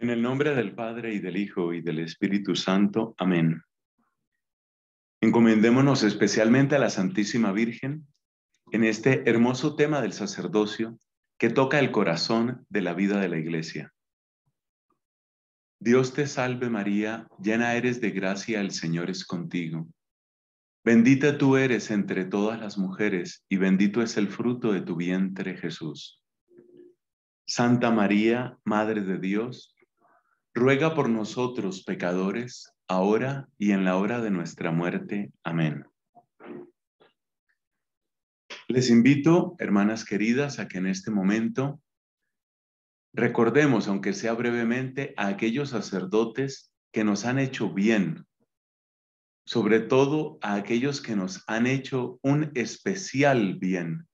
En el nombre del Padre y del Hijo y del Espíritu Santo. Amén. Encomendémonos especialmente a la Santísima Virgen en este hermoso tema del sacerdocio que toca el corazón de la vida de la Iglesia. Dios te salve María, llena eres de gracia, el Señor es contigo. Bendita tú eres entre todas las mujeres y bendito es el fruto de tu vientre Jesús. Santa María, Madre de Dios, ruega por nosotros pecadores, ahora y en la hora de nuestra muerte. Amén. Les invito, hermanas queridas, a que en este momento recordemos, aunque sea brevemente, a aquellos sacerdotes que nos han hecho bien, sobre todo a aquellos que nos han hecho un especial bien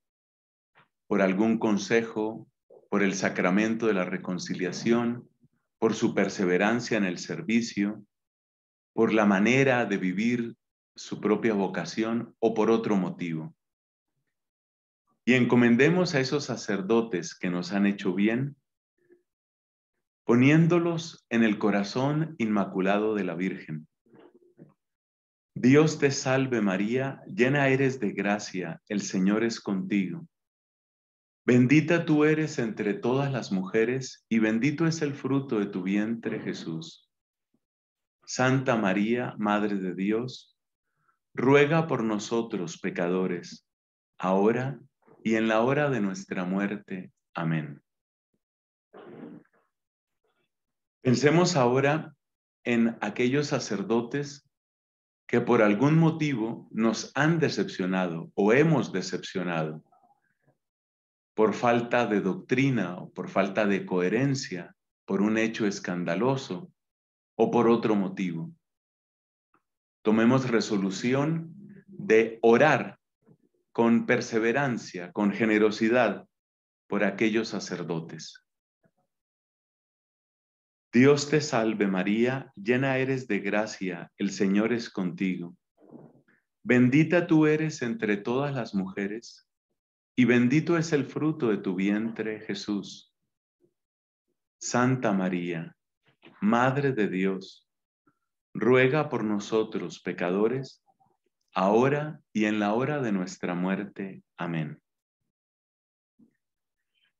por algún consejo, por el sacramento de la reconciliación, por su perseverancia en el servicio, por la manera de vivir su propia vocación o por otro motivo. Y encomendemos a esos sacerdotes que nos han hecho bien, poniéndolos en el corazón inmaculado de la Virgen. Dios te salve María, llena eres de gracia, el Señor es contigo. Bendita tú eres entre todas las mujeres y bendito es el fruto de tu vientre, Jesús. Santa María, Madre de Dios, ruega por nosotros pecadores, ahora y en la hora de nuestra muerte. Amén. Pensemos ahora en aquellos sacerdotes que por algún motivo nos han decepcionado o hemos decepcionado por falta de doctrina o por falta de coherencia, por un hecho escandaloso o por otro motivo. Tomemos resolución de orar con perseverancia, con generosidad por aquellos sacerdotes. Dios te salve María, llena eres de gracia, el Señor es contigo. Bendita tú eres entre todas las mujeres y bendito es el fruto de tu vientre, Jesús. Santa María, Madre de Dios, ruega por nosotros pecadores, ahora y en la hora de nuestra muerte. Amén.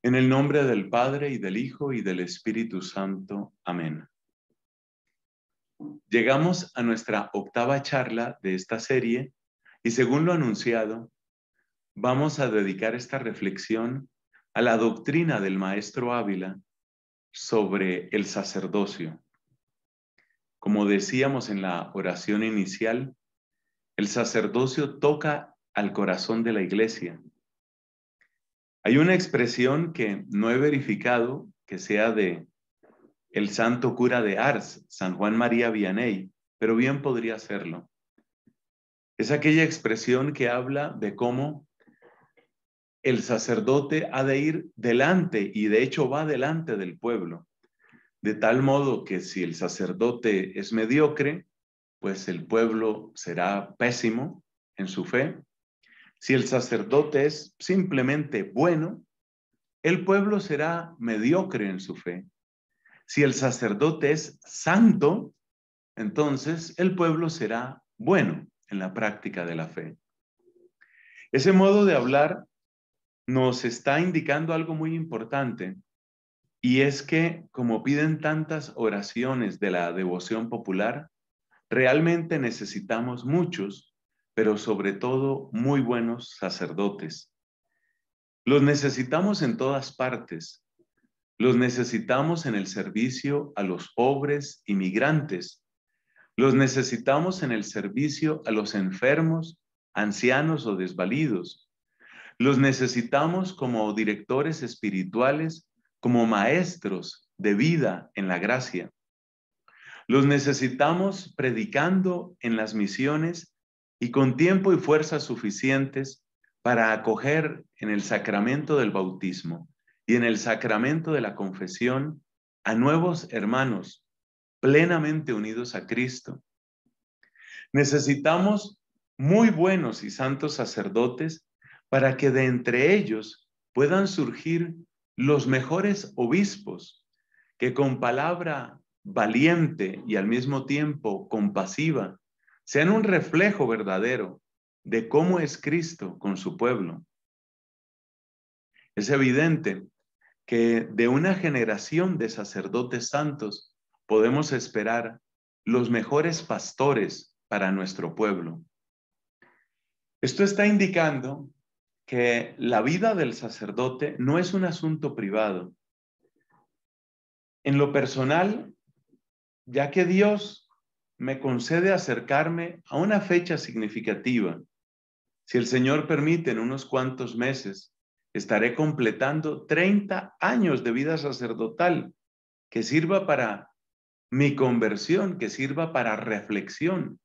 En el nombre del Padre y del Hijo y del Espíritu Santo. Amén. Llegamos a nuestra octava charla de esta serie y según lo anunciado, vamos a dedicar esta reflexión a la doctrina del maestro Ávila sobre el sacerdocio. Como decíamos en la oración inicial, el sacerdocio toca al corazón de la iglesia. Hay una expresión que no he verificado que sea de el santo cura de Ars, San Juan María Vianey, pero bien podría serlo. Es aquella expresión que habla de cómo el sacerdote ha de ir delante y de hecho va delante del pueblo. De tal modo que si el sacerdote es mediocre, pues el pueblo será pésimo en su fe. Si el sacerdote es simplemente bueno, el pueblo será mediocre en su fe. Si el sacerdote es santo, entonces el pueblo será bueno en la práctica de la fe. Ese modo de hablar nos está indicando algo muy importante y es que como piden tantas oraciones de la devoción popular, realmente necesitamos muchos, pero sobre todo muy buenos sacerdotes. Los necesitamos en todas partes. Los necesitamos en el servicio a los pobres inmigrantes. Los necesitamos en el servicio a los enfermos, ancianos o desvalidos. Los necesitamos como directores espirituales, como maestros de vida en la gracia. Los necesitamos predicando en las misiones y con tiempo y fuerzas suficientes para acoger en el sacramento del bautismo y en el sacramento de la confesión a nuevos hermanos plenamente unidos a Cristo. Necesitamos muy buenos y santos sacerdotes para que de entre ellos puedan surgir los mejores obispos que con palabra valiente y al mismo tiempo compasiva sean un reflejo verdadero de cómo es Cristo con su pueblo. Es evidente que de una generación de sacerdotes santos podemos esperar los mejores pastores para nuestro pueblo. Esto está indicando que la vida del sacerdote no es un asunto privado. En lo personal, ya que Dios me concede acercarme a una fecha significativa, si el Señor permite, en unos cuantos meses estaré completando 30 años de vida sacerdotal que sirva para mi conversión, que sirva para reflexión.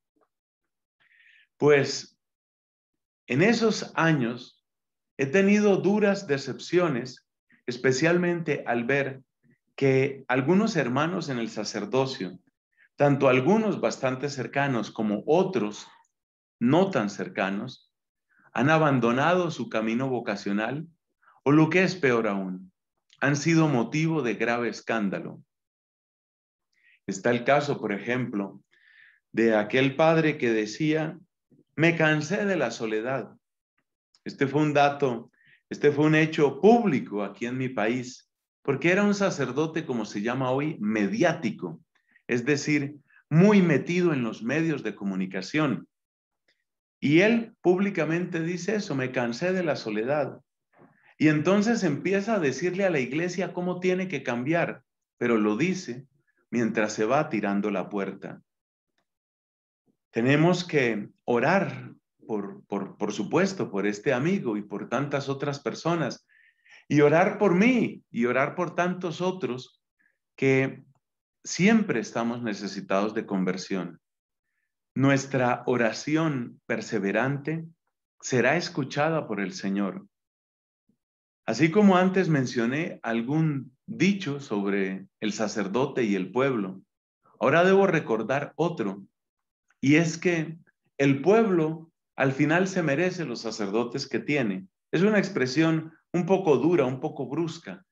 Pues en esos años He tenido duras decepciones, especialmente al ver que algunos hermanos en el sacerdocio, tanto algunos bastante cercanos como otros no tan cercanos, han abandonado su camino vocacional o lo que es peor aún, han sido motivo de grave escándalo. Está el caso, por ejemplo, de aquel padre que decía, me cansé de la soledad, este fue un dato, este fue un hecho público aquí en mi país, porque era un sacerdote, como se llama hoy, mediático, es decir, muy metido en los medios de comunicación. Y él públicamente dice eso, me cansé de la soledad. Y entonces empieza a decirle a la iglesia cómo tiene que cambiar, pero lo dice mientras se va tirando la puerta. Tenemos que orar por, por, supuesto, por este amigo y por tantas otras personas, y orar por mí y orar por tantos otros que siempre estamos necesitados de conversión. Nuestra oración perseverante será escuchada por el Señor. Así como antes mencioné algún dicho sobre el sacerdote y el pueblo, ahora debo recordar otro, y es que el pueblo al final se merece los sacerdotes que tiene. Es una expresión un poco dura, un poco brusca,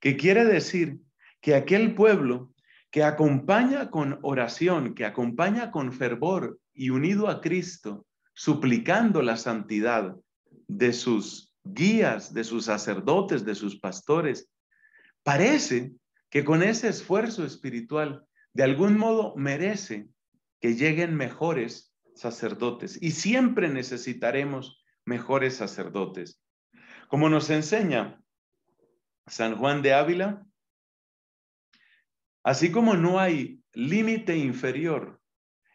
que quiere decir que aquel pueblo que acompaña con oración, que acompaña con fervor y unido a Cristo, suplicando la santidad de sus guías, de sus sacerdotes, de sus pastores, parece que con ese esfuerzo espiritual, de algún modo merece que lleguen mejores sacerdotes y siempre necesitaremos mejores sacerdotes. Como nos enseña San Juan de Ávila, así como no hay límite inferior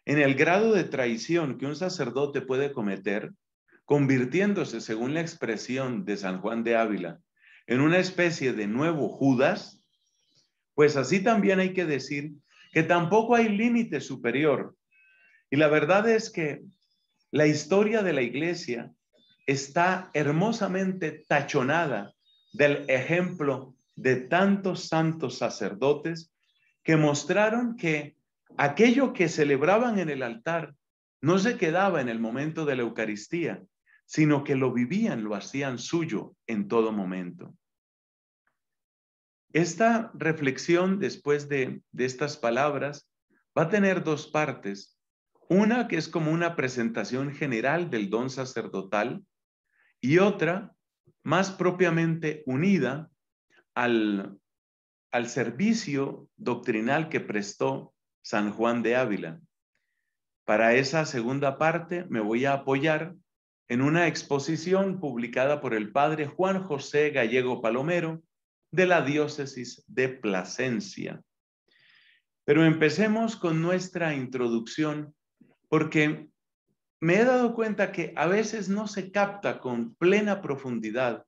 en el grado de traición que un sacerdote puede cometer, convirtiéndose, según la expresión de San Juan de Ávila, en una especie de nuevo Judas, pues así también hay que decir que tampoco hay límite superior y la verdad es que la historia de la iglesia está hermosamente tachonada del ejemplo de tantos santos sacerdotes que mostraron que aquello que celebraban en el altar no se quedaba en el momento de la Eucaristía, sino que lo vivían, lo hacían suyo en todo momento. Esta reflexión después de, de estas palabras va a tener dos partes. Una que es como una presentación general del don sacerdotal y otra más propiamente unida al, servicio doctrinal que prestó San Juan de Ávila. Para esa segunda parte me voy a apoyar en una exposición publicada por el padre Juan José Gallego Palomero de la diócesis de Plasencia. Pero empecemos con nuestra introducción porque me he dado cuenta que a veces no se capta con plena profundidad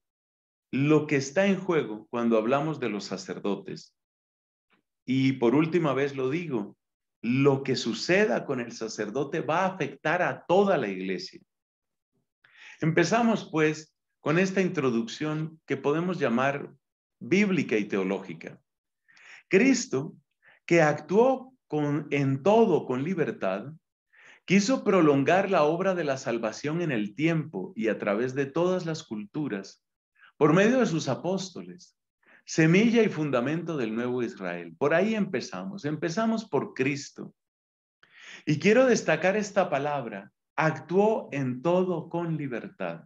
lo que está en juego cuando hablamos de los sacerdotes. Y por última vez lo digo, lo que suceda con el sacerdote va a afectar a toda la iglesia. Empezamos pues con esta introducción que podemos llamar bíblica y teológica. Cristo, que actuó en todo con libertad, Quiso prolongar la obra de la salvación en el tiempo y a través de todas las culturas, por medio de sus apóstoles, semilla y fundamento del nuevo Israel. Por ahí empezamos, empezamos por Cristo. Y quiero destacar esta palabra, actuó en todo con libertad.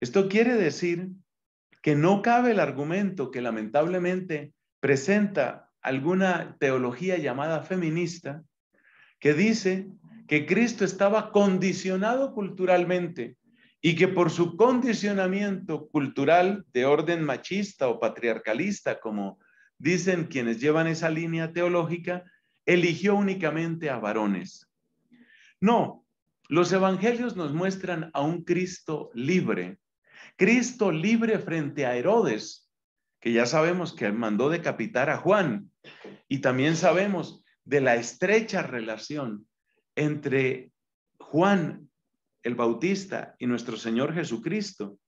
Esto quiere decir que no cabe el argumento que lamentablemente presenta alguna teología llamada feminista que dice que Cristo estaba condicionado culturalmente y que por su condicionamiento cultural de orden machista o patriarcalista, como dicen quienes llevan esa línea teológica, eligió únicamente a varones. No, los evangelios nos muestran a un Cristo libre, Cristo libre frente a Herodes, que ya sabemos que mandó decapitar a Juan, y también sabemos de la estrecha relación entre Juan el Bautista y nuestro Señor Jesucristo,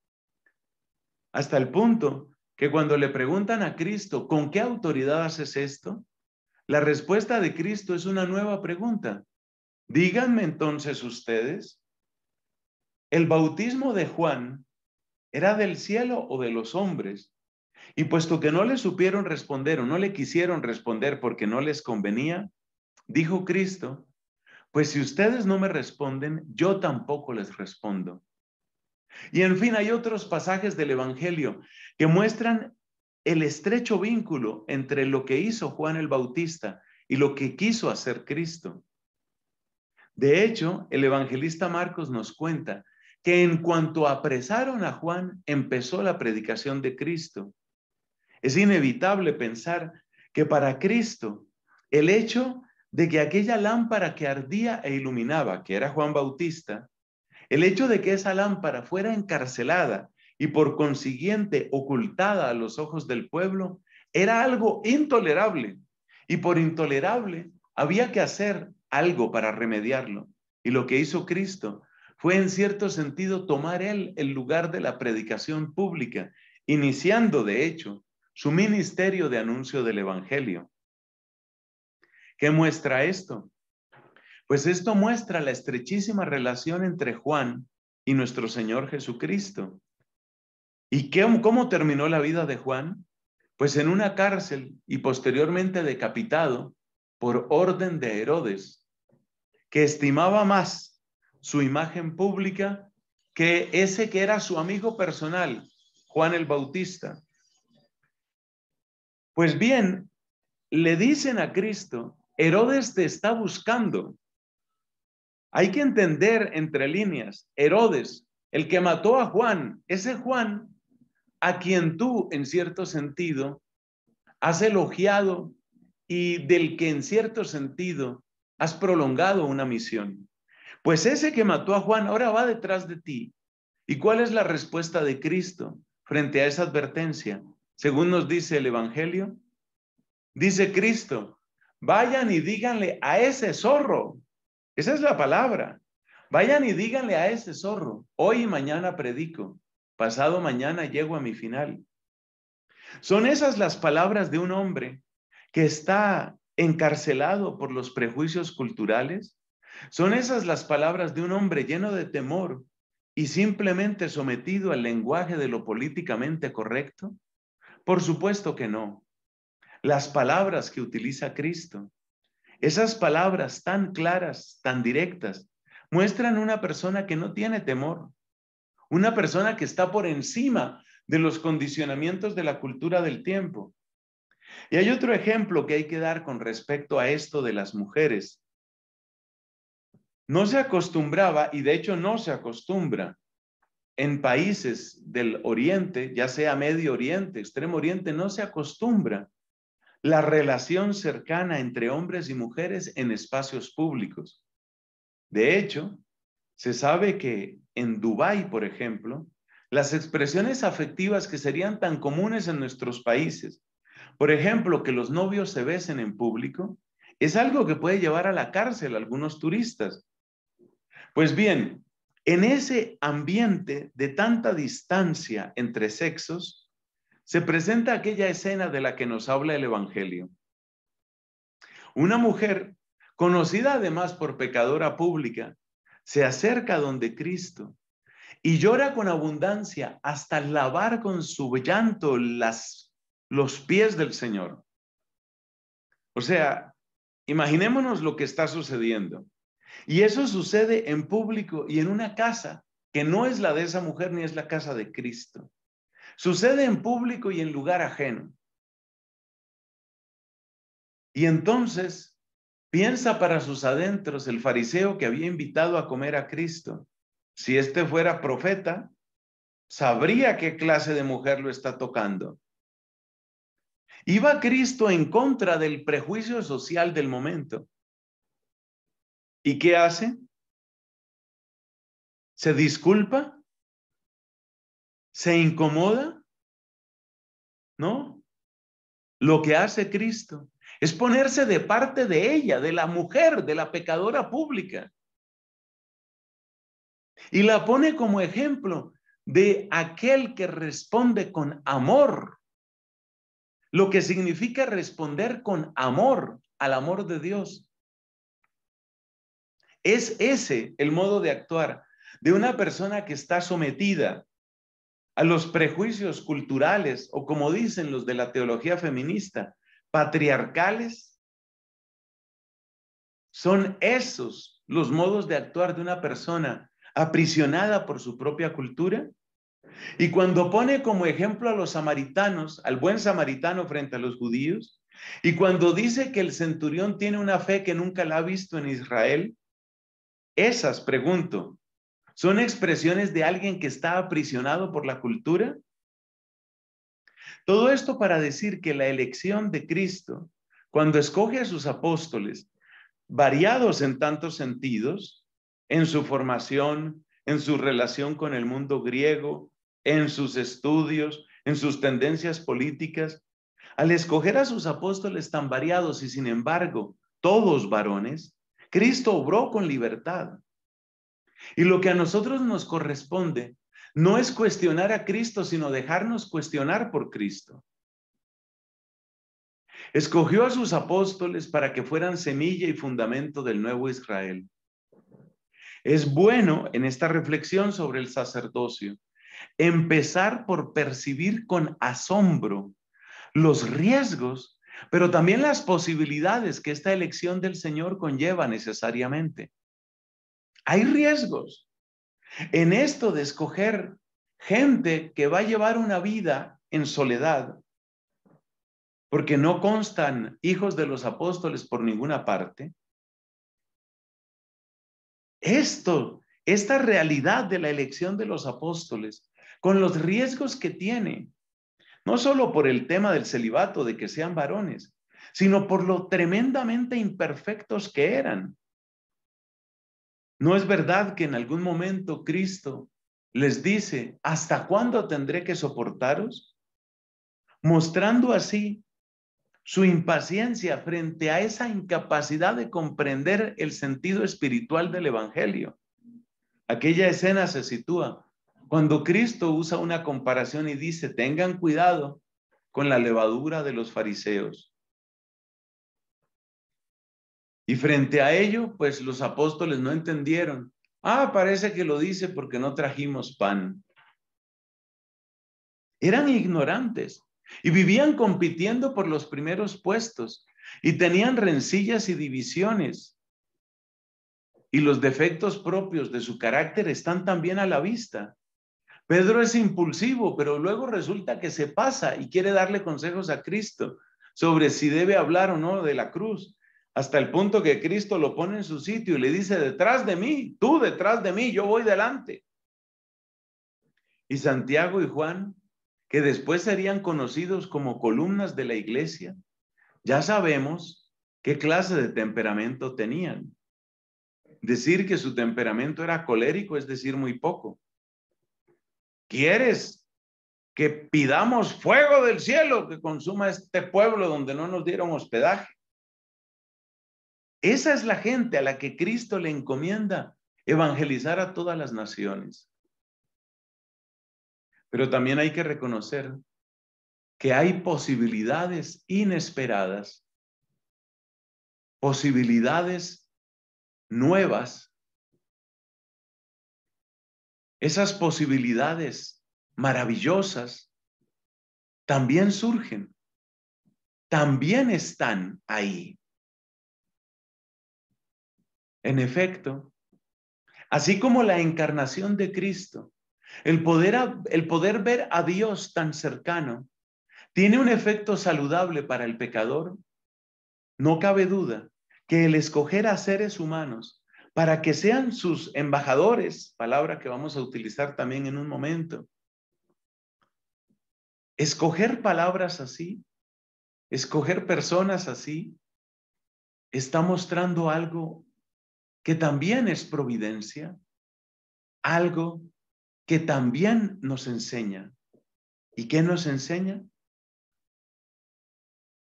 hasta el punto que cuando le preguntan a Cristo, ¿con qué autoridad haces esto? La respuesta de Cristo es una nueva pregunta. Díganme entonces ustedes, ¿el bautismo de Juan era del cielo o de los hombres? Y puesto que no le supieron responder o no le quisieron responder porque no les convenía, dijo Cristo, pues si ustedes no me responden, yo tampoco les respondo. Y en fin, hay otros pasajes del Evangelio que muestran el estrecho vínculo entre lo que hizo Juan el Bautista y lo que quiso hacer Cristo. De hecho, el evangelista Marcos nos cuenta que en cuanto apresaron a Juan, empezó la predicación de Cristo. Es inevitable pensar que para Cristo el hecho de que aquella lámpara que ardía e iluminaba, que era Juan Bautista, el hecho de que esa lámpara fuera encarcelada y por consiguiente ocultada a los ojos del pueblo, era algo intolerable. Y por intolerable había que hacer algo para remediarlo. Y lo que hizo Cristo fue en cierto sentido tomar él el lugar de la predicación pública, iniciando de hecho su ministerio de anuncio del Evangelio. ¿Qué muestra esto? Pues esto muestra la estrechísima relación entre Juan y nuestro Señor Jesucristo. ¿Y qué, cómo terminó la vida de Juan? Pues en una cárcel y posteriormente decapitado por orden de Herodes, que estimaba más su imagen pública que ese que era su amigo personal, Juan el Bautista. Pues bien, le dicen a Cristo, Herodes te está buscando. Hay que entender entre líneas, Herodes, el que mató a Juan, ese Juan a quien tú, en cierto sentido, has elogiado y del que, en cierto sentido, has prolongado una misión. Pues ese que mató a Juan ahora va detrás de ti. ¿Y cuál es la respuesta de Cristo frente a esa advertencia? según nos dice el Evangelio? Dice Cristo, vayan y díganle a ese zorro, esa es la palabra, vayan y díganle a ese zorro, hoy y mañana predico, pasado mañana llego a mi final. Son esas las palabras de un hombre que está encarcelado por los prejuicios culturales. Son esas las palabras de un hombre lleno de temor y simplemente sometido al lenguaje de lo políticamente correcto. Por supuesto que no. Las palabras que utiliza Cristo, esas palabras tan claras, tan directas, muestran una persona que no tiene temor, una persona que está por encima de los condicionamientos de la cultura del tiempo. Y hay otro ejemplo que hay que dar con respecto a esto de las mujeres. No se acostumbraba, y de hecho no se acostumbra, en países del Oriente, ya sea Medio Oriente, Extremo Oriente, no se acostumbra la relación cercana entre hombres y mujeres en espacios públicos. De hecho, se sabe que en Dubái, por ejemplo, las expresiones afectivas que serían tan comunes en nuestros países, por ejemplo, que los novios se besen en público, es algo que puede llevar a la cárcel a algunos turistas. Pues bien, en ese ambiente de tanta distancia entre sexos, se presenta aquella escena de la que nos habla el Evangelio. Una mujer, conocida además por pecadora pública, se acerca donde Cristo y llora con abundancia hasta lavar con su llanto los pies del Señor. O sea, imaginémonos lo que está sucediendo. Y eso sucede en público y en una casa que no es la de esa mujer ni es la casa de Cristo. Sucede en público y en lugar ajeno. Y entonces piensa para sus adentros el fariseo que había invitado a comer a Cristo. Si éste fuera profeta, sabría qué clase de mujer lo está tocando. Iba Cristo en contra del prejuicio social del momento. ¿Y qué hace? ¿Se disculpa? ¿Se incomoda? ¿No? Lo que hace Cristo es ponerse de parte de ella, de la mujer, de la pecadora pública. Y la pone como ejemplo de aquel que responde con amor, lo que significa responder con amor al amor de Dios. Es ese el modo de actuar de una persona que está sometida a los prejuicios culturales o como dicen los de la teología feminista, patriarcales. Son esos los modos de actuar de una persona aprisionada por su propia cultura. Y cuando pone como ejemplo a los samaritanos, al buen samaritano frente a los judíos, y cuando dice que el centurión tiene una fe que nunca la ha visto en Israel, esas, pregunto, ¿son expresiones de alguien que está aprisionado por la cultura? Todo esto para decir que la elección de Cristo, cuando escoge a sus apóstoles, variados en tantos sentidos, en su formación, en su relación con el mundo griego, en sus estudios, en sus tendencias políticas, al escoger a sus apóstoles tan variados y sin embargo todos varones, Cristo obró con libertad. Y lo que a nosotros nos corresponde no es cuestionar a Cristo, sino dejarnos cuestionar por Cristo. Escogió a sus apóstoles para que fueran semilla y fundamento del nuevo Israel. Es bueno en esta reflexión sobre el sacerdocio empezar por percibir con asombro los riesgos pero también las posibilidades que esta elección del Señor conlleva necesariamente. Hay riesgos en esto de escoger gente que va a llevar una vida en soledad, porque no constan hijos de los apóstoles por ninguna parte. Esto, esta realidad de la elección de los apóstoles, con los riesgos que tiene, no solo por el tema del celibato, de que sean varones, sino por lo tremendamente imperfectos que eran. ¿No es verdad que en algún momento Cristo les dice, ¿hasta cuándo tendré que soportaros? Mostrando así su impaciencia frente a esa incapacidad de comprender el sentido espiritual del Evangelio. Aquella escena se sitúa cuando Cristo usa una comparación y dice, tengan cuidado con la levadura de los fariseos. Y frente a ello, pues los apóstoles no entendieron. Ah, parece que lo dice porque no trajimos pan. Eran ignorantes y vivían compitiendo por los primeros puestos y tenían rencillas y divisiones. Y los defectos propios de su carácter están también a la vista. Pedro es impulsivo, pero luego resulta que se pasa y quiere darle consejos a Cristo sobre si debe hablar o no de la cruz, hasta el punto que Cristo lo pone en su sitio y le dice, detrás de mí, tú detrás de mí, yo voy delante. Y Santiago y Juan, que después serían conocidos como columnas de la iglesia, ya sabemos qué clase de temperamento tenían. Decir que su temperamento era colérico es decir muy poco. ¿Quieres que pidamos fuego del cielo que consuma este pueblo donde no nos dieron hospedaje? Esa es la gente a la que Cristo le encomienda evangelizar a todas las naciones. Pero también hay que reconocer que hay posibilidades inesperadas, posibilidades nuevas esas posibilidades maravillosas también surgen, también están ahí. En efecto, así como la encarnación de Cristo, el poder, el poder ver a Dios tan cercano tiene un efecto saludable para el pecador, no cabe duda que el escoger a seres humanos para que sean sus embajadores, palabra que vamos a utilizar también en un momento. Escoger palabras así, escoger personas así, está mostrando algo que también es providencia, algo que también nos enseña. ¿Y qué nos enseña?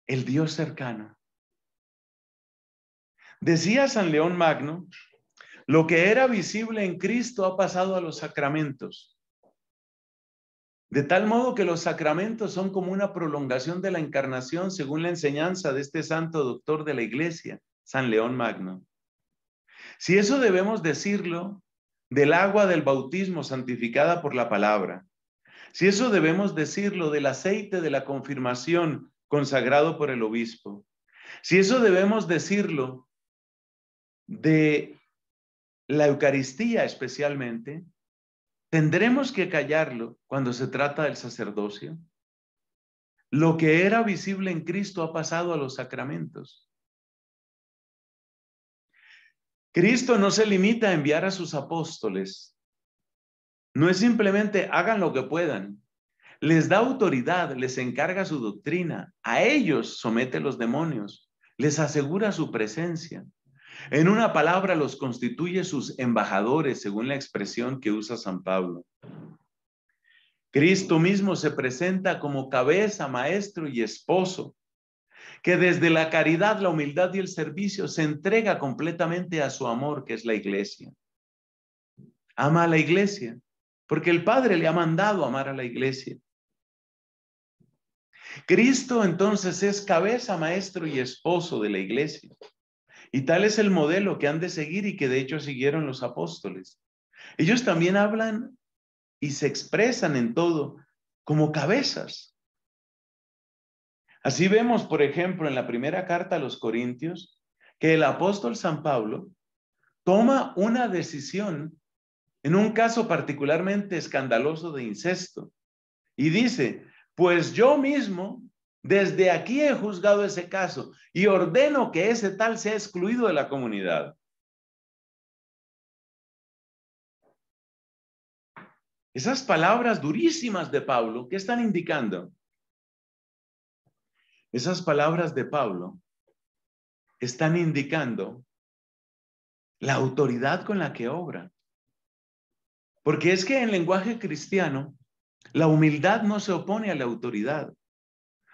El Dios cercano. Decía San León Magno lo que era visible en Cristo ha pasado a los sacramentos. De tal modo que los sacramentos son como una prolongación de la encarnación según la enseñanza de este santo doctor de la iglesia, San León Magno. Si eso debemos decirlo, del agua del bautismo santificada por la palabra, si eso debemos decirlo del aceite de la confirmación consagrado por el obispo, si eso debemos decirlo de la Eucaristía especialmente, ¿tendremos que callarlo cuando se trata del sacerdocio? Lo que era visible en Cristo ha pasado a los sacramentos. Cristo no se limita a enviar a sus apóstoles. No es simplemente hagan lo que puedan. Les da autoridad, les encarga su doctrina. A ellos somete los demonios, les asegura su presencia. En una palabra, los constituye sus embajadores, según la expresión que usa San Pablo. Cristo mismo se presenta como cabeza, maestro y esposo, que desde la caridad, la humildad y el servicio se entrega completamente a su amor, que es la iglesia. Ama a la iglesia, porque el Padre le ha mandado amar a la iglesia. Cristo entonces es cabeza, maestro y esposo de la iglesia. Y tal es el modelo que han de seguir y que de hecho siguieron los apóstoles. Ellos también hablan y se expresan en todo como cabezas. Así vemos, por ejemplo, en la primera carta a los Corintios, que el apóstol San Pablo toma una decisión en un caso particularmente escandaloso de incesto y dice, pues yo mismo desde aquí he juzgado ese caso y ordeno que ese tal sea excluido de la comunidad. Esas palabras durísimas de Pablo, ¿qué están indicando? Esas palabras de Pablo están indicando la autoridad con la que obra. Porque es que en lenguaje cristiano, la humildad no se opone a la autoridad.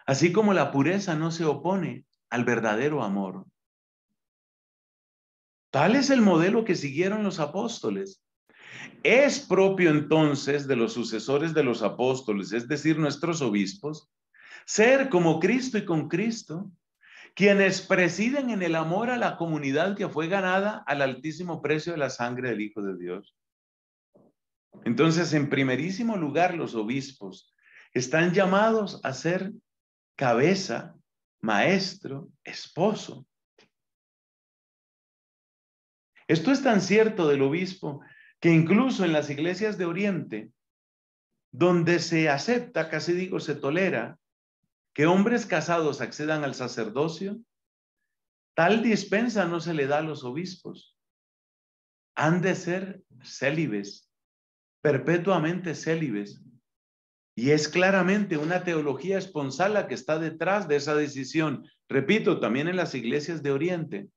Así como la pureza no se opone al verdadero amor. Tal es el modelo que siguieron los apóstoles. Es propio entonces de los sucesores de los apóstoles, es decir, nuestros obispos, ser como Cristo y con Cristo, quienes presiden en el amor a la comunidad que fue ganada al altísimo precio de la sangre del Hijo de Dios. Entonces, en primerísimo lugar, los obispos están llamados a ser cabeza, maestro, esposo. Esto es tan cierto del obispo que incluso en las iglesias de Oriente, donde se acepta, casi digo, se tolera que hombres casados accedan al sacerdocio, tal dispensa no se le da a los obispos. Han de ser célibes, perpetuamente célibes, y es claramente una teología esponsal la que está detrás de esa decisión. Repito, también en las iglesias de Oriente.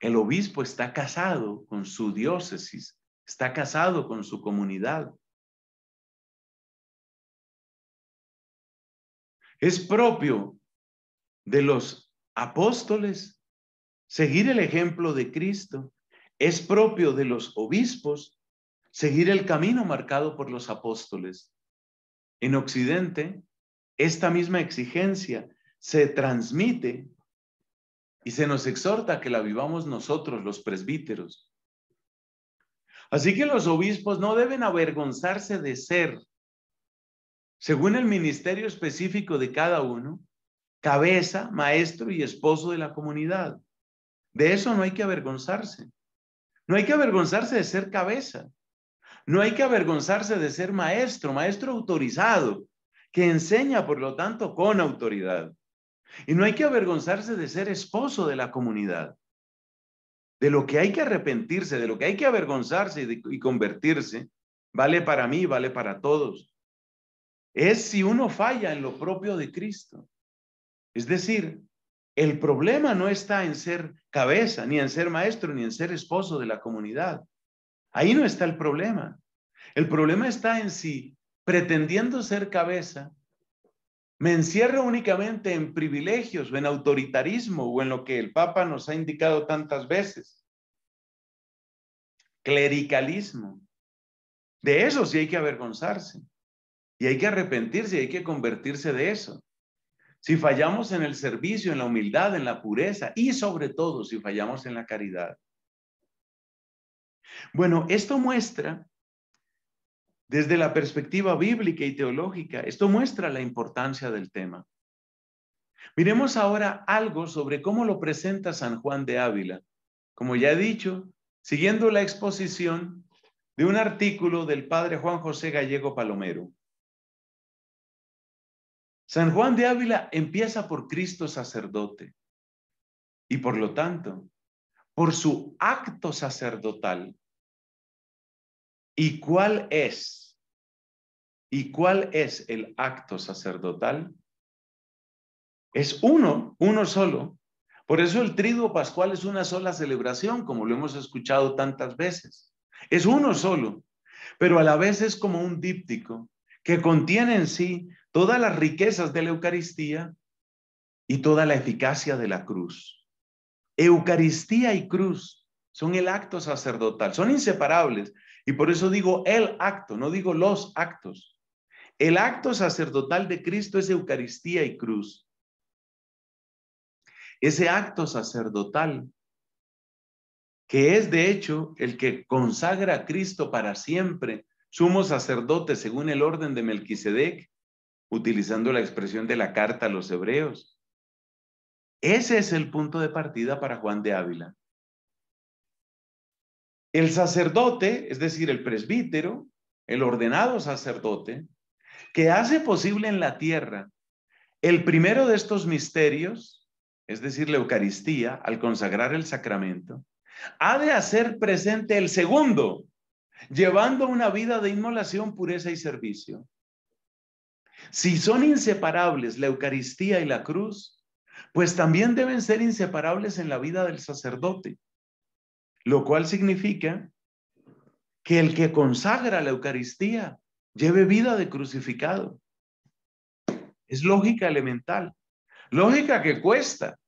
El obispo está casado con su diócesis, está casado con su comunidad. Es propio de los apóstoles seguir el ejemplo de Cristo. Es propio de los obispos seguir el camino marcado por los apóstoles. En Occidente, esta misma exigencia se transmite y se nos exhorta a que la vivamos nosotros, los presbíteros. Así que los obispos no deben avergonzarse de ser, según el ministerio específico de cada uno, cabeza, maestro y esposo de la comunidad. De eso no hay que avergonzarse. No hay que avergonzarse de ser cabeza. No hay que avergonzarse de ser maestro, maestro autorizado, que enseña, por lo tanto, con autoridad. Y no hay que avergonzarse de ser esposo de la comunidad. De lo que hay que arrepentirse, de lo que hay que avergonzarse y, y convertirse, vale para mí, vale para todos. Es si uno falla en lo propio de Cristo. Es decir, el problema no está en ser cabeza, ni en ser maestro, ni en ser esposo de la comunidad. Ahí no está el problema. El problema está en si, pretendiendo ser cabeza, me encierro únicamente en privilegios, en autoritarismo o en lo que el Papa nos ha indicado tantas veces. Clericalismo. De eso sí hay que avergonzarse. Y hay que arrepentirse y hay que convertirse de eso. Si fallamos en el servicio, en la humildad, en la pureza y sobre todo si fallamos en la caridad, bueno, esto muestra, desde la perspectiva bíblica y teológica, esto muestra la importancia del tema. Miremos ahora algo sobre cómo lo presenta San Juan de Ávila. Como ya he dicho, siguiendo la exposición de un artículo del padre Juan José Gallego Palomero. San Juan de Ávila empieza por Cristo sacerdote y por lo tanto por su acto sacerdotal y cuál es y cuál es el acto sacerdotal es uno, uno solo. Por eso el triduo pascual es una sola celebración, como lo hemos escuchado tantas veces. Es uno solo, pero a la vez es como un díptico que contiene en sí todas las riquezas de la Eucaristía y toda la eficacia de la cruz. Eucaristía y cruz son el acto sacerdotal, son inseparables. Y por eso digo el acto, no digo los actos. El acto sacerdotal de Cristo es Eucaristía y cruz. Ese acto sacerdotal, que es de hecho el que consagra a Cristo para siempre, sumo sacerdote según el orden de Melquisedec, utilizando la expresión de la carta a los hebreos. Ese es el punto de partida para Juan de Ávila. El sacerdote, es decir, el presbítero, el ordenado sacerdote, que hace posible en la tierra el primero de estos misterios, es decir, la Eucaristía, al consagrar el sacramento, ha de hacer presente el segundo, llevando una vida de inmolación, pureza y servicio. Si son inseparables la Eucaristía y la cruz, pues también deben ser inseparables en la vida del sacerdote, lo cual significa que el que consagra la Eucaristía lleve vida de crucificado. Es lógica elemental, lógica que cuesta,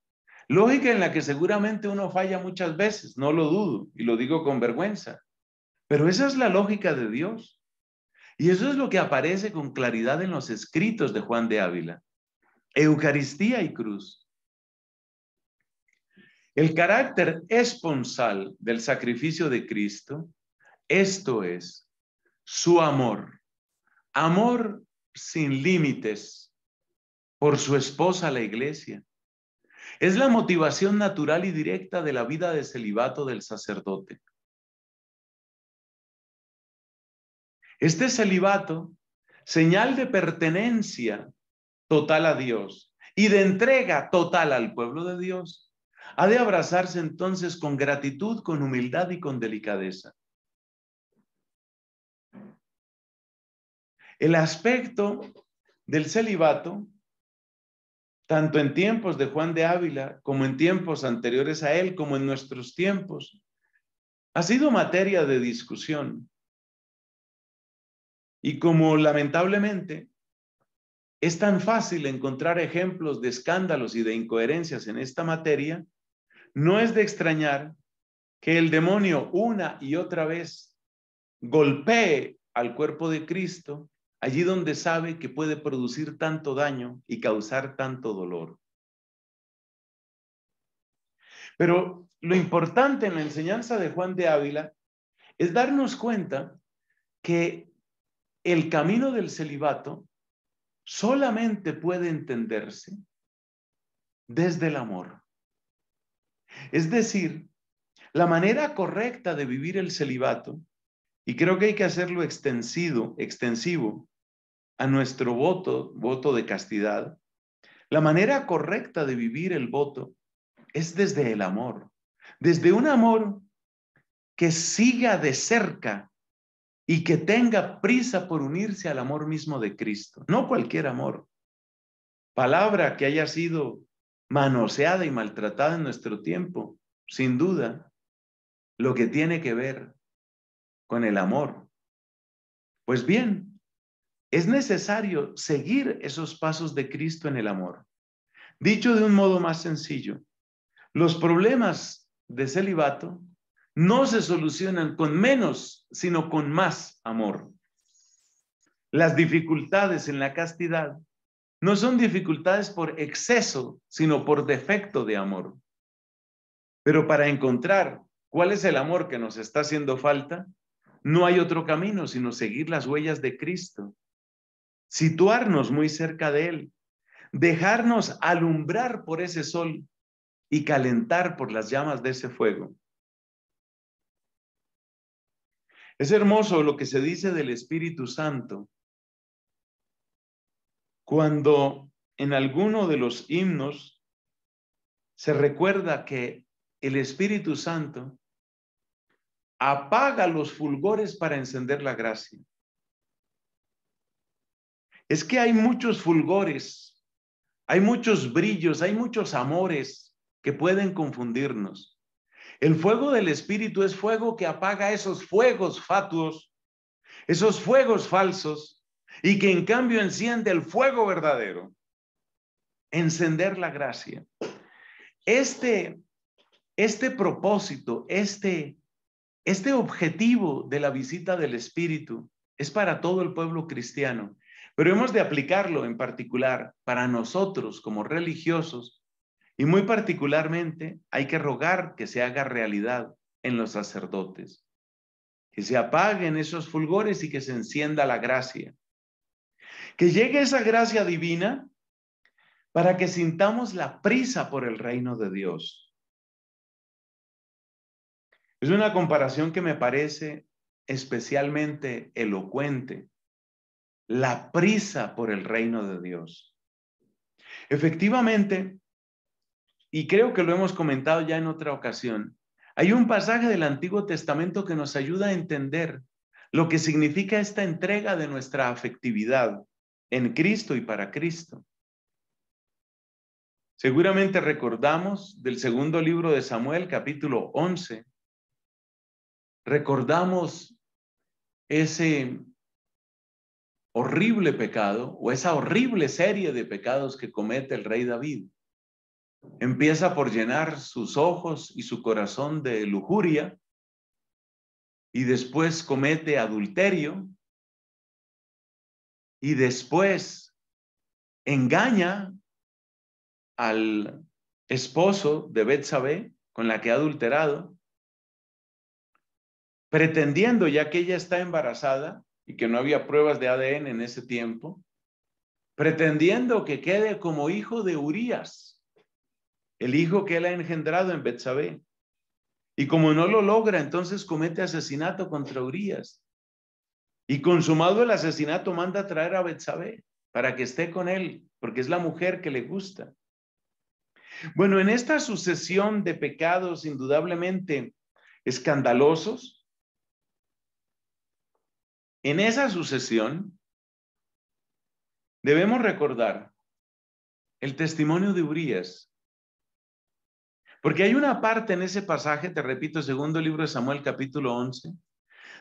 lógica en la que seguramente uno falla muchas veces, no lo dudo y lo digo con vergüenza, pero esa es la lógica de Dios. Y eso es lo que aparece con claridad en los escritos de Juan de Ávila. Eucaristía y cruz. El carácter esponsal del sacrificio de Cristo, esto es, su amor, amor sin límites por su esposa la iglesia. Es la motivación natural y directa de la vida de celibato del sacerdote. Este celibato, señal de pertenencia total a Dios y de entrega total al pueblo de Dios, ha de abrazarse entonces con gratitud, con humildad y con delicadeza. El aspecto del celibato, tanto en tiempos de Juan de Ávila como en tiempos anteriores a él, como en nuestros tiempos, ha sido materia de discusión. Y como lamentablemente es tan fácil encontrar ejemplos de escándalos y de incoherencias en esta materia, no es de extrañar que el demonio una y otra vez golpee al cuerpo de Cristo allí donde sabe que puede producir tanto daño y causar tanto dolor. Pero lo importante en la enseñanza de Juan de Ávila es darnos cuenta que el camino del celibato solamente puede entenderse desde el amor. Es decir, la manera correcta de vivir el celibato, y creo que hay que hacerlo extensivo, extensivo a nuestro voto, voto de castidad, la manera correcta de vivir el voto es desde el amor, desde un amor que siga de cerca y que tenga prisa por unirse al amor mismo de Cristo, no cualquier amor. Palabra que haya sido manoseada y maltratada en nuestro tiempo, sin duda, lo que tiene que ver con el amor. Pues bien, es necesario seguir esos pasos de Cristo en el amor. Dicho de un modo más sencillo, los problemas de celibato no se solucionan con menos, sino con más amor. Las dificultades en la castidad no son dificultades por exceso, sino por defecto de amor. Pero para encontrar cuál es el amor que nos está haciendo falta, no hay otro camino sino seguir las huellas de Cristo, situarnos muy cerca de Él, dejarnos alumbrar por ese sol y calentar por las llamas de ese fuego. Es hermoso lo que se dice del Espíritu Santo cuando en alguno de los himnos se recuerda que el Espíritu Santo apaga los fulgores para encender la gracia. Es que hay muchos fulgores, hay muchos brillos, hay muchos amores que pueden confundirnos. El fuego del Espíritu es fuego que apaga esos fuegos fatuos, esos fuegos falsos, y que en cambio enciende el fuego verdadero, encender la gracia. Este, este, propósito, este, este objetivo de la visita del Espíritu es para todo el pueblo cristiano, pero hemos de aplicarlo en particular para nosotros como religiosos y muy particularmente hay que rogar que se haga realidad en los sacerdotes, que se apaguen esos fulgores y que se encienda la gracia, que llegue esa gracia divina para que sintamos la prisa por el reino de Dios. Es una comparación que me parece especialmente elocuente. La prisa por el reino de Dios. Efectivamente, y creo que lo hemos comentado ya en otra ocasión, hay un pasaje del Antiguo Testamento que nos ayuda a entender lo que significa esta entrega de nuestra afectividad en Cristo y para Cristo. Seguramente recordamos del segundo libro de Samuel, capítulo 11, recordamos ese horrible pecado o esa horrible serie de pecados que comete el rey David. Empieza por llenar sus ojos y su corazón de lujuria y después comete adulterio y después engaña al esposo de Betsabé con la que ha adulterado, pretendiendo ya que ella está embarazada y que no había pruebas de ADN en ese tiempo, pretendiendo que quede como hijo de Urías, el hijo que él ha engendrado en Betsabé. Y como no lo logra, entonces comete asesinato contra Urías y consumado el asesinato, manda a traer a Betsabé para que esté con él, porque es la mujer que le gusta. Bueno, en esta sucesión de pecados indudablemente escandalosos, en esa sucesión debemos recordar el testimonio de Urias, porque hay una parte en ese pasaje, te repito, segundo libro de Samuel capítulo 11,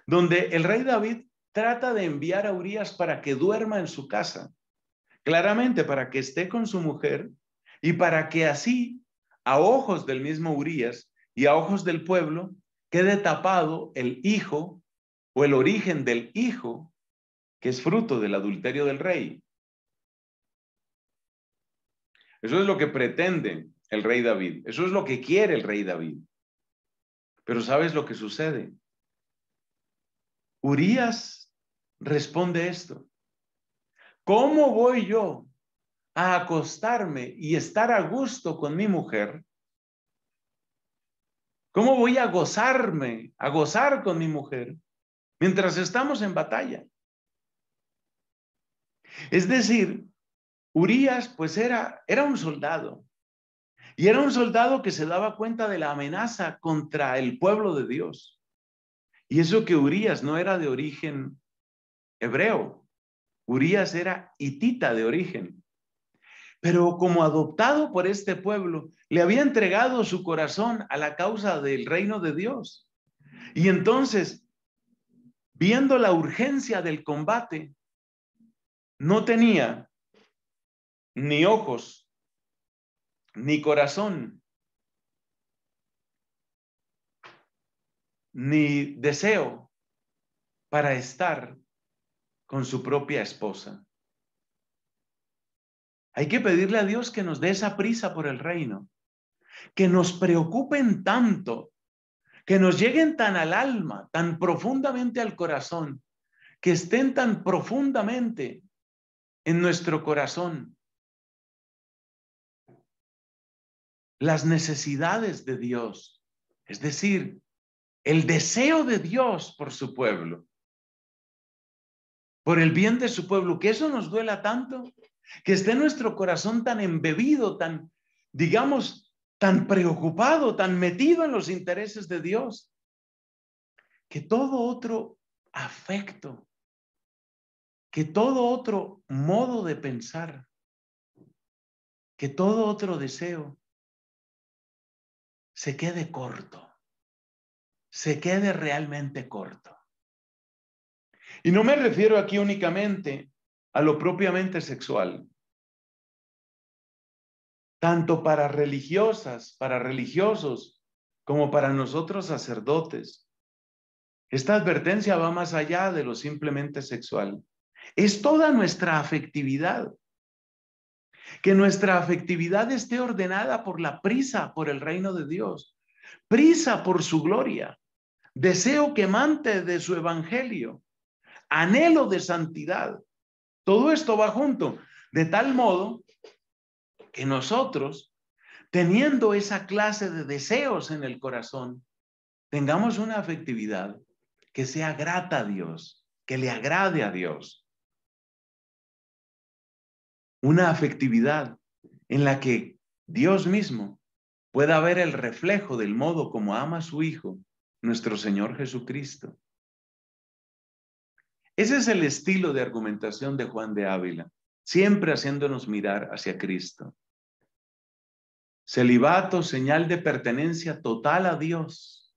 donde el rey David trata de enviar a Urias para que duerma en su casa, claramente para que esté con su mujer y para que así, a ojos del mismo Urias y a ojos del pueblo, quede tapado el hijo o el origen del hijo que es fruto del adulterio del rey. Eso es lo que pretende el rey David, eso es lo que quiere el rey David. Pero ¿sabes lo que sucede? Urias responde esto. ¿Cómo voy yo a acostarme y estar a gusto con mi mujer? ¿Cómo voy a gozarme, a gozar con mi mujer mientras estamos en batalla? Es decir, Urias pues era, era un soldado y era un soldado que se daba cuenta de la amenaza contra el pueblo de Dios. Y eso que Urias no era de origen hebreo. Urias era hitita de origen. Pero como adoptado por este pueblo, le había entregado su corazón a la causa del reino de Dios. Y entonces, viendo la urgencia del combate, no tenía ni ojos, ni corazón, ni deseo para estar con su propia esposa. Hay que pedirle a Dios que nos dé esa prisa por el reino, que nos preocupen tanto, que nos lleguen tan al alma, tan profundamente al corazón, que estén tan profundamente en nuestro corazón las necesidades de Dios, es decir, el deseo de Dios por su pueblo por el bien de su pueblo, que eso nos duela tanto, que esté nuestro corazón tan embebido, tan, digamos, tan preocupado, tan metido en los intereses de Dios, que todo otro afecto, que todo otro modo de pensar, que todo otro deseo se quede corto, se quede realmente corto. Y no me refiero aquí únicamente a lo propiamente sexual. Tanto para religiosas, para religiosos, como para nosotros sacerdotes. Esta advertencia va más allá de lo simplemente sexual. Es toda nuestra afectividad. Que nuestra afectividad esté ordenada por la prisa por el reino de Dios, prisa por su gloria, deseo quemante de su evangelio, anhelo de santidad. Todo esto va junto, de tal modo que nosotros, teniendo esa clase de deseos en el corazón, tengamos una afectividad que sea grata a Dios, que le agrade a Dios. Una afectividad en la que Dios mismo pueda ver el reflejo del modo como ama a su Hijo, nuestro Señor Jesucristo. Ese es el estilo de argumentación de Juan de Ávila, siempre haciéndonos mirar hacia Cristo. Celibato, señal de pertenencia total a Dios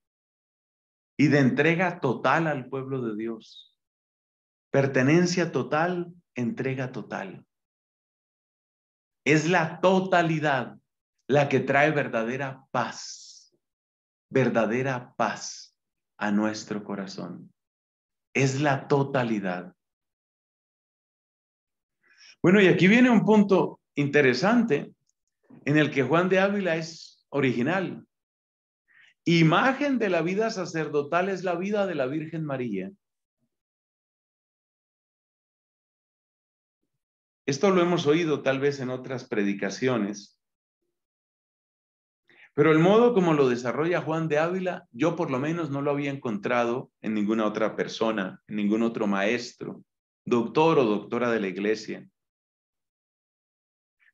y de entrega total al pueblo de Dios. Pertenencia total, entrega total. Es la totalidad la que trae verdadera paz, verdadera paz a nuestro corazón es la totalidad. Bueno, y aquí viene un punto interesante en el que Juan de Ávila es original. Imagen de la vida sacerdotal es la vida de la Virgen María. Esto lo hemos oído tal vez en otras predicaciones, pero el modo como lo desarrolla Juan de Ávila, yo por lo menos no lo había encontrado en ninguna otra persona, en ningún otro maestro, doctor o doctora de la iglesia.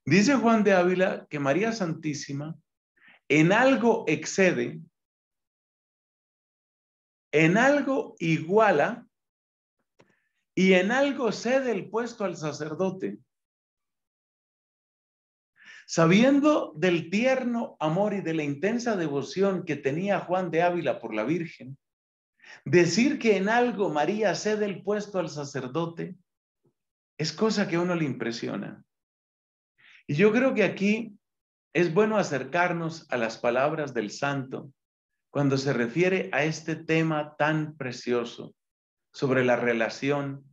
Dice Juan de Ávila que María Santísima en algo excede, en algo iguala y en algo cede el puesto al sacerdote. Sabiendo del tierno amor y de la intensa devoción que tenía Juan de Ávila por la Virgen, decir que en algo María cede el puesto al sacerdote es cosa que a uno le impresiona. Y yo creo que aquí es bueno acercarnos a las palabras del santo cuando se refiere a este tema tan precioso sobre la relación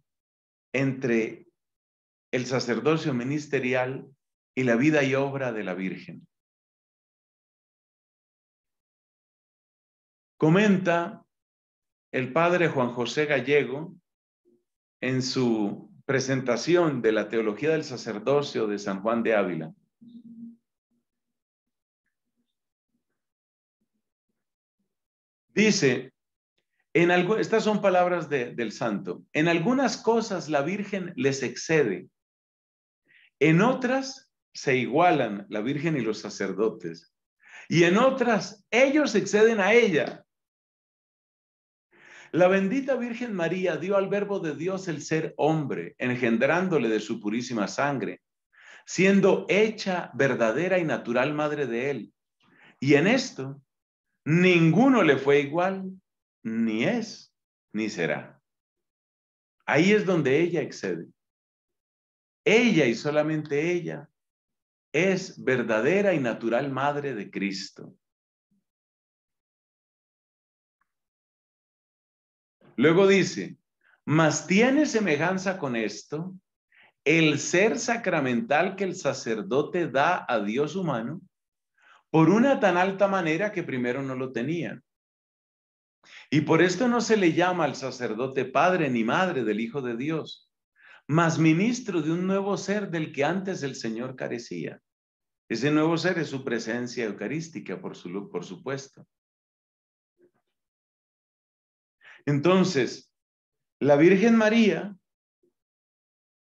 entre el sacerdocio ministerial y la vida y obra de la Virgen. Comenta el padre Juan José Gallego en su presentación de la teología del sacerdocio de San Juan de Ávila. Dice, estas son palabras del santo, en algunas cosas la Virgen les excede, en otras se igualan la Virgen y los sacerdotes. Y en otras, ellos exceden a ella. La bendita Virgen María dio al Verbo de Dios el ser hombre, engendrándole de su purísima sangre, siendo hecha verdadera y natural madre de él. Y en esto, ninguno le fue igual, ni es, ni será. Ahí es donde ella excede. Ella y solamente ella es verdadera y natural madre de Cristo. Luego dice, mas tiene semejanza con esto el ser sacramental que el sacerdote da a Dios humano por una tan alta manera que primero no lo tenía? Y por esto no se le llama al sacerdote padre ni madre del Hijo de Dios, mas ministro de un nuevo ser del que antes el Señor carecía. Ese nuevo ser es su presencia eucarística, por, su, por supuesto. Entonces, la Virgen María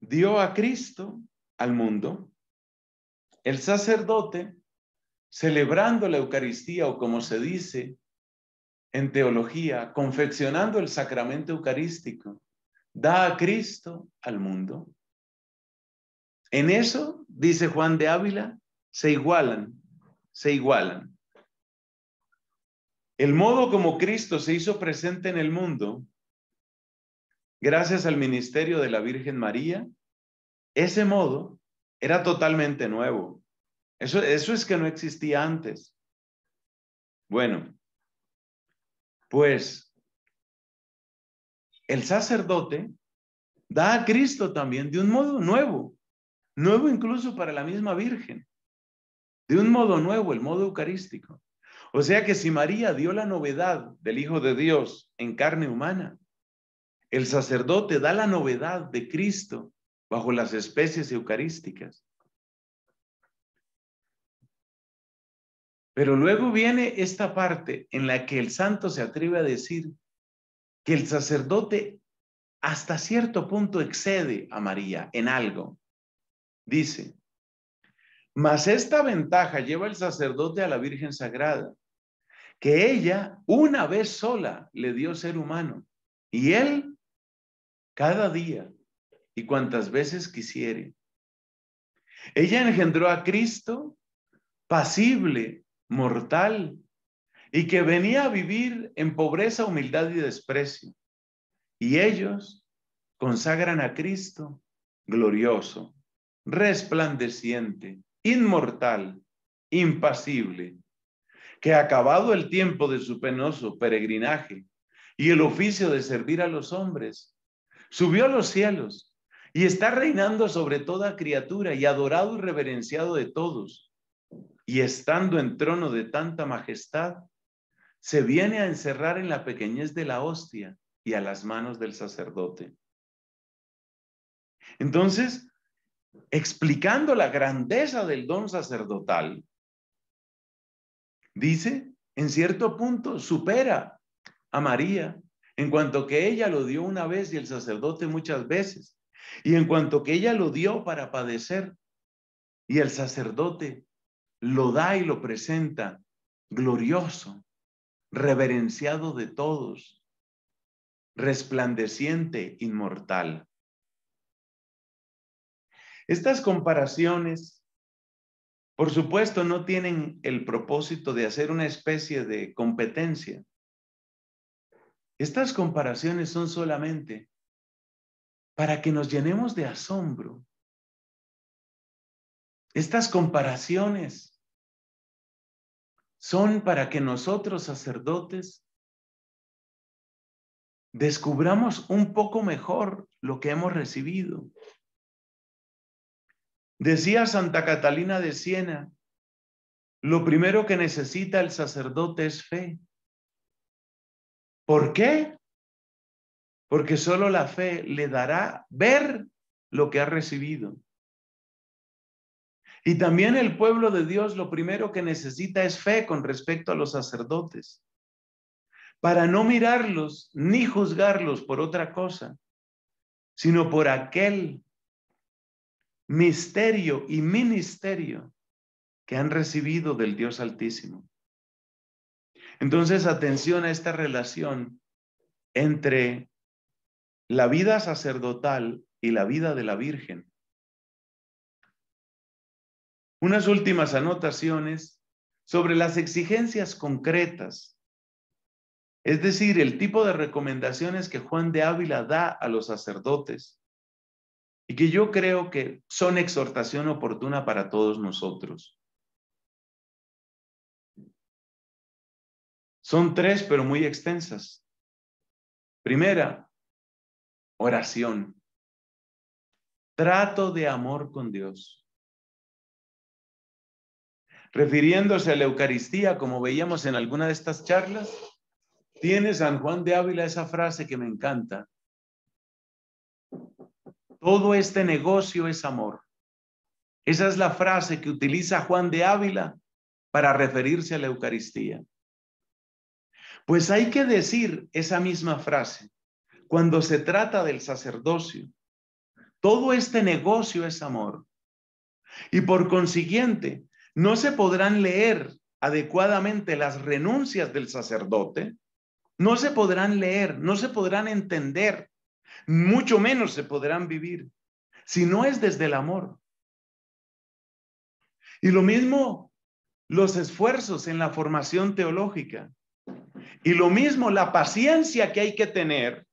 dio a Cristo al mundo. El sacerdote, celebrando la Eucaristía o como se dice en teología, confeccionando el sacramento eucarístico, da a Cristo al mundo. En eso, dice Juan de Ávila, se igualan, se igualan. El modo como Cristo se hizo presente en el mundo, gracias al ministerio de la Virgen María, ese modo era totalmente nuevo. Eso, eso es que no existía antes. Bueno, pues el sacerdote da a Cristo también de un modo nuevo, nuevo incluso para la misma Virgen de un modo nuevo, el modo eucarístico. O sea que si María dio la novedad del Hijo de Dios en carne humana, el sacerdote da la novedad de Cristo bajo las especies eucarísticas. Pero luego viene esta parte en la que el santo se atreve a decir que el sacerdote hasta cierto punto excede a María en algo. Dice, mas esta ventaja lleva el sacerdote a la Virgen Sagrada, que ella una vez sola le dio ser humano y él cada día y cuantas veces quisiere. Ella engendró a Cristo pasible, mortal, y que venía a vivir en pobreza, humildad y desprecio. Y ellos consagran a Cristo glorioso, resplandeciente, inmortal, impasible, que acabado el tiempo de su penoso peregrinaje y el oficio de servir a los hombres, subió a los cielos y está reinando sobre toda criatura y adorado y reverenciado de todos. Y estando en trono de tanta majestad, se viene a encerrar en la pequeñez de la hostia y a las manos del sacerdote. Entonces, explicando la grandeza del don sacerdotal, dice, en cierto punto, supera a María, en cuanto que ella lo dio una vez y el sacerdote muchas veces, y en cuanto que ella lo dio para padecer y el sacerdote lo da y lo presenta glorioso, reverenciado de todos, resplandeciente, inmortal. Estas comparaciones, por supuesto, no tienen el propósito de hacer una especie de competencia. Estas comparaciones son solamente para que nos llenemos de asombro. Estas comparaciones son para que nosotros sacerdotes descubramos un poco mejor lo que hemos recibido, Decía Santa Catalina de Siena, lo primero que necesita el sacerdote es fe. ¿Por qué? Porque solo la fe le dará ver lo que ha recibido. Y también el pueblo de Dios lo primero que necesita es fe con respecto a los sacerdotes, para no mirarlos ni juzgarlos por otra cosa, sino por aquel misterio y ministerio que han recibido del Dios Altísimo. Entonces, atención a esta relación entre la vida sacerdotal y la vida de la Virgen. Unas últimas anotaciones sobre las exigencias concretas, es decir, el tipo de recomendaciones que Juan de Ávila da a los sacerdotes y que yo creo que son exhortación oportuna para todos nosotros. Son tres, pero muy extensas. Primera, oración. Trato de amor con Dios. Refiriéndose a la Eucaristía, como veíamos en alguna de estas charlas, tiene San Juan de Ávila esa frase que me encanta. Todo este negocio es amor. Esa es la frase que utiliza Juan de Ávila para referirse a la Eucaristía. Pues hay que decir esa misma frase cuando se trata del sacerdocio. Todo este negocio es amor. Y por consiguiente, no se podrán leer adecuadamente las renuncias del sacerdote, no se podrán leer, no se podrán entender mucho menos se podrán vivir si no es desde el amor. Y lo mismo los esfuerzos en la formación teológica. Y lo mismo la paciencia que hay que tener,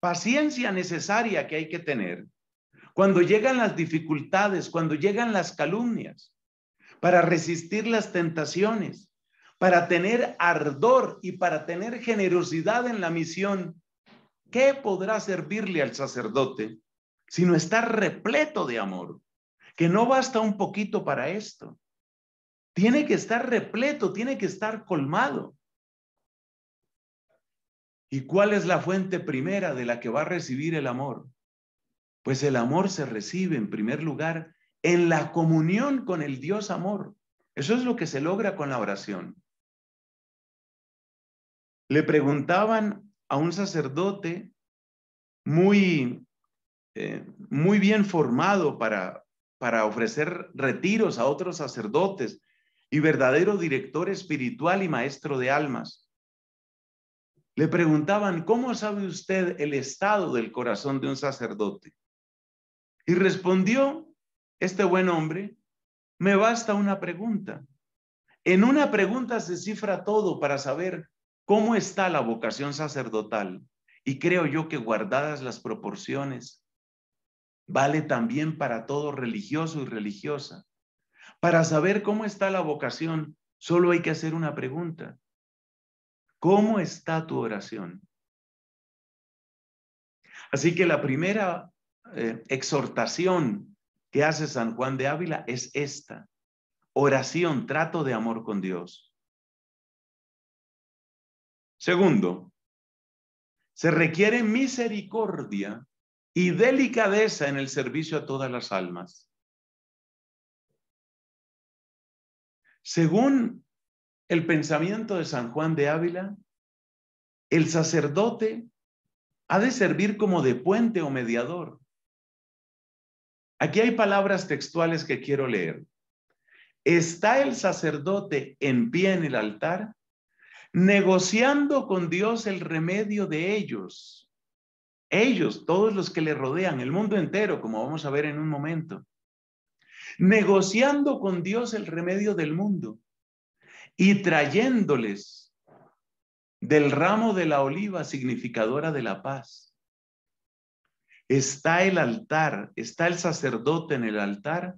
paciencia necesaria que hay que tener cuando llegan las dificultades, cuando llegan las calumnias, para resistir las tentaciones, para tener ardor y para tener generosidad en la misión ¿qué podrá servirle al sacerdote si no está repleto de amor? Que no basta un poquito para esto. Tiene que estar repleto, tiene que estar colmado. ¿Y cuál es la fuente primera de la que va a recibir el amor? Pues el amor se recibe en primer lugar en la comunión con el Dios amor. Eso es lo que se logra con la oración. Le preguntaban a un sacerdote muy, eh, muy bien formado para, para ofrecer retiros a otros sacerdotes y verdadero director espiritual y maestro de almas. Le preguntaban, ¿cómo sabe usted el estado del corazón de un sacerdote? Y respondió este buen hombre, me basta una pregunta. En una pregunta se cifra todo para saber ¿Cómo está la vocación sacerdotal? Y creo yo que guardadas las proporciones, vale también para todo religioso y religiosa. Para saber cómo está la vocación, solo hay que hacer una pregunta. ¿Cómo está tu oración? Así que la primera eh, exhortación que hace San Juan de Ávila es esta. Oración, trato de amor con Dios. Segundo, se requiere misericordia y delicadeza en el servicio a todas las almas. Según el pensamiento de San Juan de Ávila, el sacerdote ha de servir como de puente o mediador. Aquí hay palabras textuales que quiero leer. Está el sacerdote en pie en el altar negociando con Dios el remedio de ellos. Ellos, todos los que le rodean, el mundo entero, como vamos a ver en un momento. Negociando con Dios el remedio del mundo y trayéndoles del ramo de la oliva significadora de la paz. Está el altar, está el sacerdote en el altar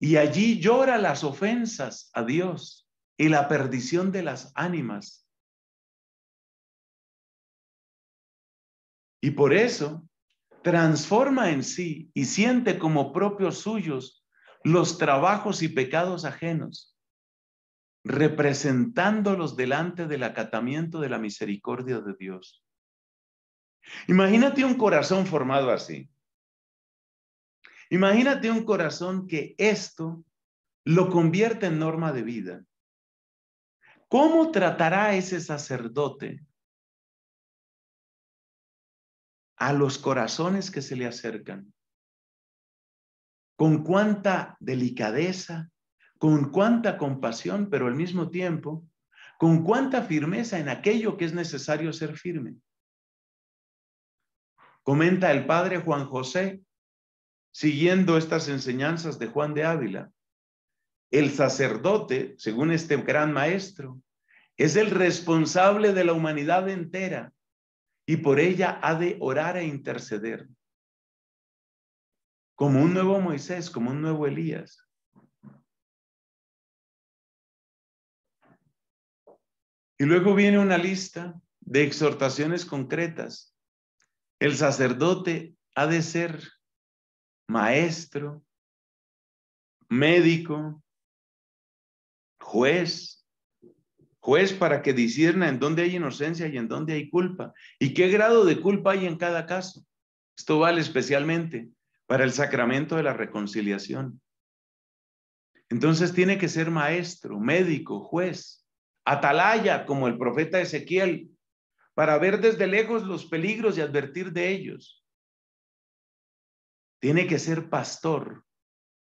y allí llora las ofensas a Dios y la perdición de las ánimas. Y por eso transforma en sí y siente como propios suyos los trabajos y pecados ajenos, representándolos delante del acatamiento de la misericordia de Dios. Imagínate un corazón formado así. Imagínate un corazón que esto lo convierte en norma de vida. ¿Cómo tratará ese sacerdote a los corazones que se le acercan? Con cuánta delicadeza, con cuánta compasión, pero al mismo tiempo, con cuánta firmeza en aquello que es necesario ser firme. Comenta el padre Juan José, siguiendo estas enseñanzas de Juan de Ávila, el sacerdote, según este gran maestro, es el responsable de la humanidad entera y por ella ha de orar e interceder. Como un nuevo Moisés, como un nuevo Elías. Y luego viene una lista de exhortaciones concretas. El sacerdote ha de ser maestro, médico, juez. Juez para que discierna en dónde hay inocencia y en dónde hay culpa. ¿Y qué grado de culpa hay en cada caso? Esto vale especialmente para el sacramento de la reconciliación. Entonces tiene que ser maestro, médico, juez, atalaya como el profeta Ezequiel, para ver desde lejos los peligros y advertir de ellos. Tiene que ser pastor,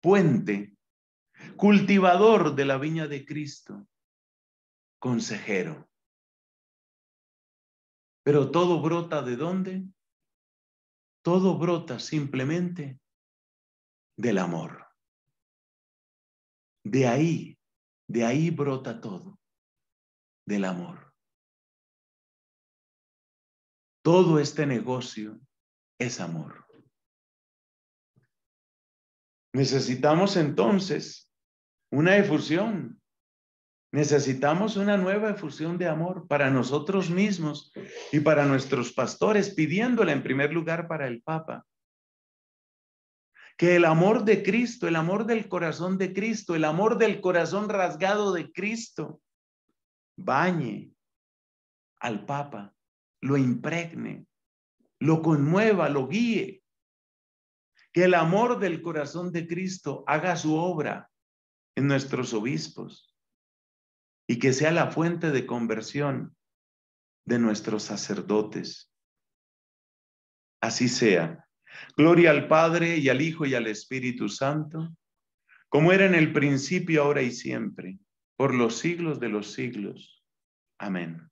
puente cultivador de la viña de Cristo, consejero. Pero todo brota de dónde? Todo brota simplemente del amor. De ahí, de ahí brota todo, del amor. Todo este negocio es amor. Necesitamos entonces una efusión. Necesitamos una nueva efusión de amor para nosotros mismos y para nuestros pastores, pidiéndola en primer lugar para el Papa. Que el amor de Cristo, el amor del corazón de Cristo, el amor del corazón rasgado de Cristo, bañe al Papa, lo impregne, lo conmueva, lo guíe. Que el amor del corazón de Cristo haga su obra en nuestros obispos y que sea la fuente de conversión de nuestros sacerdotes. Así sea. Gloria al Padre y al Hijo y al Espíritu Santo, como era en el principio, ahora y siempre, por los siglos de los siglos. Amén.